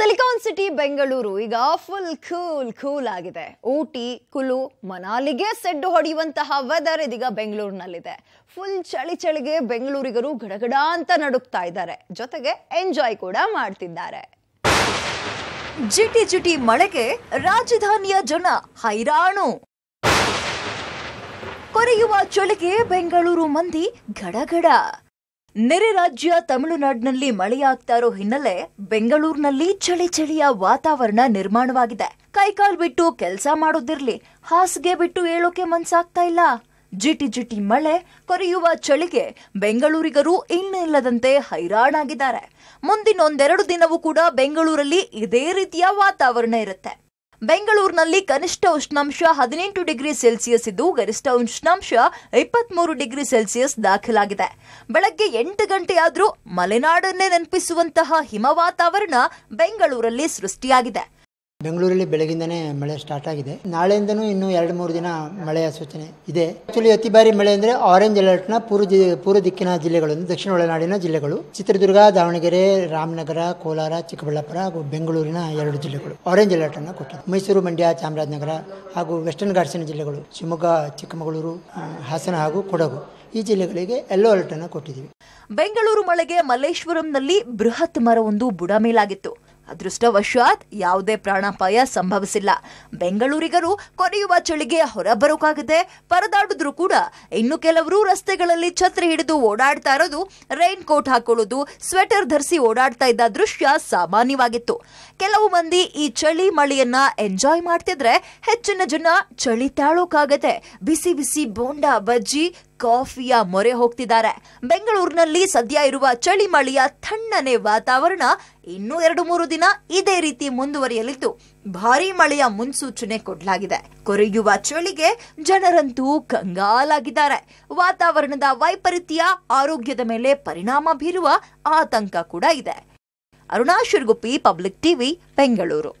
silicon city Bengaluru ಈಗ full cool cool ಆಗಿದೆ ಊಟಿ ಕುಲು ಮನಾಲಿಗೆ ಸೆಡ್ಡು ಹೊಡೆಯುವಂತಹ weather ಇದೀಗ ಬೆಂಗಳೂರಿನಲ್ಲಿದೆ ಫುಲ್ ಚಳಿ ಚಳಿಗೆ ಬೆಂಗಳೂರಿಗರು ಗಡಗಡ ಅಂತ ನಡುಕ್ತಾ ಇದ್ದಾರೆ ಜೊತೆಗೆ ಎಂಜಾಯ್ ಕೂಡ ಮಾಡ್ತಿದ್ದಾರೆ ಜಿಟಿ ಜಿಟಿ ಮಳೆಗೆ ರಾಜಧಾನಿಯ ಜನ ಹೈರಾಣು ಕೊರೆಯುವ ಚಳಿಗೆ ಬೆಂಗಳೂರು ಮಂದಿ ಗಡಗಡ ನೆರೆ ರಾಜ್ಯ ತಮಿಳುನಾಡಿನಲ್ಲಿ ಮಳೆಯಾಗ್ತಾ ಇರೋ ಹಿನ್ನೆಲೆ ಬೆಂಗಳೂರಿನಲ್ಲಿ ಚಳಿ ಚಳಿಯ ವಾತಾವರಣ ನಿರ್ಮಾಣವಾಗಿದೆ ಕೈಕಾಲ್ ಬಿಟ್ಟು ಕೆಲಸ ಮಾಡೋದಿರ್ಲಿ ಹಾಸಿಗೆ ಬಿಟ್ಟು ಏಳೋಕೆ ಮನ್ಸಾಗ್ತಾ ಇಲ್ಲ ಜಿಟಿ ಜಿಟಿ ಮಳೆ ಕೊರೆಯುವ ಚಳಿಗೆ ಬೆಂಗಳೂರಿಗರು ಇನ್ನಿಲ್ಲದಂತೆ ಹೈರಾಣಾಗಿದ್ದಾರೆ ಒಂದೆರಡು ದಿನವೂ ಕೂಡ ಬೆಂಗಳೂರಲ್ಲಿ ಇದೇ ರೀತಿಯ ವಾತಾವರಣ ಇರುತ್ತೆ ಬೆಂಗಳೂರಿನಲ್ಲಿ ಕನಿಷ್ಠ ಉಷ್ಣಾಂಶ ಹದಿನೆಂಟು ಡಿಗ್ರಿ ಸೆಲ್ಸಿಯಸ್ ಇದ್ದು ಗರಿಷ್ಠ ಉಷ್ಣಾಂಶ ಇಪ್ಪತ್ಮೂರು ಡಿಗ್ರಿ ಸೆಲ್ಸಿಯಸ್ ದಾಖಲಾಗಿದೆ ಬೆಳಗ್ಗೆ ಎಂಟು ಗಂಟೆಯಾದರೂ ಮಲೆನಾಡನ್ನೇ ನೆನಪಿಸುವಂತಹ ಹಿಮ ವಾತಾವರಣ ಬೆಂಗಳೂರಲ್ಲಿ ಸೃಷ್ಟಿಯಾಗಿದೆ ಬೆಂಗಳೂರಲ್ಲಿ ಬೆಳಗಿಂದನೇ ಮಳೆ ಸ್ಟಾರ್ಟ್ ಆಗಿದೆ ನಾಳೆಯಿಂದನೂ ಇನ್ನು ಎರಡು ಮೂರು ದಿನ ಮಳೆಯ ಸೂಚನೆ ಇದೆ ಆಕ್ಚುಲಿ ಅತಿ ಭಾರಿ ಮಳೆ ಅಂದ್ರೆ ಆರೆಂಜ್ ಅಲರ್ಟ್ನ ಪೂರ್ವ ಪೂರ್ವ ದಿಕ್ಕಿನ ಜಿಲ್ಲೆಗಳು ದಕ್ಷಿಣ ಒಳನಾಡಿನ ಜಿಲ್ಲೆಗಳು ಚಿತ್ರದುರ್ಗ ದಾವಣಗೆರೆ ರಾಮನಗರ ಕೋಲಾರ ಚಿಕ್ಕಬಳ್ಳಾಪುರ ಹಾಗೂ ಬೆಂಗಳೂರಿನ ಎರಡು ಜಿಲ್ಲೆಗಳು ಆರೆಂಜ್ ಅಲರ್ಟ್ ಅನ್ನು ಕೊಟ್ಟಿದೆ ಮೈಸೂರು ಮಂಡ್ಯ ಚಾಮರಾಜನಗರ ಹಾಗೂ ವೆಸ್ಟರ್ನ್ ಘಾಟ್ಸಿನ ಜಿಲ್ಲೆಗಳು ಶಿವಮೊಗ್ಗ ಚಿಕ್ಕಮಗಳೂರು ಹಾಸನ ಹಾಗೂ ಕೊಡಗು ಈ ಜಿಲ್ಲೆಗಳಿಗೆ ಯೆಲ್ಲೋ ಅಲರ್ಟ್ ಅನ್ನು ಕೊಟ್ಟಿದ್ದೀವಿ ಬೆಂಗಳೂರು ಮಳೆಗೆ ಮಲ್ಲೇಶ್ವರಂನಲ್ಲಿ ಬೃಹತ್ ಮರವೊಂದು ಬುಡ ಮೇಲಾಗಿತ್ತು ಅದೃಷ್ಟವಶಾತ್ ಯಾವುದೇ ಪ್ರಾಣಾಪಾಯ ಸಂಭವಿಸಿಲ್ಲ ಬೆಂಗಳೂರಿಗರು ಕೊನೆಯುವ ಚಳಿಗೆ ಹೊರಬರೋಕಾಗಿದೆ ಪರದಾಡಿದ್ರು ಕೂಡ ಇನ್ನು ಕೆಲವರು ರಸ್ತೆಗಳಲ್ಲಿ ಛತ್ರಿ ಹಿಡಿದು ಓಡಾಡ್ತಾ ಇರೋದು ರೈನ್ ಕೋಟ್ ಹಾಕೊಳ್ಳೋದು ಸ್ವೆಟರ್ ಧರಿಸಿ ಓಡಾಡ್ತಾ ಇದ್ದ ದೃಶ್ಯ ಸಾಮಾನ್ಯವಾಗಿತ್ತು ಕೆಲವು ಮಂದಿ ಈ ಚಳಿ ಮಳೆಯನ್ನ ಎಂಜಾಯ್ ಮಾಡ್ತಿದ್ರೆ ಹೆಚ್ಚಿನ ಜನ ಚಳಿ ತಾಳೋಕಾಗದೆ ಬಿಸಿ ಬಿಸಿ ಬೋಂಡಾ ಬಜ್ಜಿ ಕಾಫಿಯ ಮೊರೆ ಹೋಗ್ತಿದ್ದಾರೆ ಬೆಂಗಳೂರಿನಲ್ಲಿ ಸದ್ಯ ಇರುವ ಚಳಿ ಮಳೆಯ ತಣ್ಣನೆ ವಾತಾವರಣ ಇನ್ನೂ ಎರಡು ಮೂರು ದಿನ ಇದೇ ರೀತಿ ಮುಂದುವರಿಯಲಿದ್ದು ಭಾರಿ ಮಳೆಯ ಮುನ್ಸೂಚನೆ ಕೊಡಲಾಗಿದೆ ಕೊರೆಯುವ ಚಳಿಗೆ ಜನರಂತೂ ಕಂಗಾಲಾಗಿದ್ದಾರೆ ವಾತಾವರಣದ ವೈಪರೀತ್ಯ ಆರೋಗ್ಯದ ಮೇಲೆ ಪರಿಣಾಮ ಬೀರುವ ಆತಂಕ ಕೂಡ ಇದೆ ಅರುಣಾ ಪಬ್ಲಿಕ್ ಟಿವಿ ಬೆಂಗಳೂರು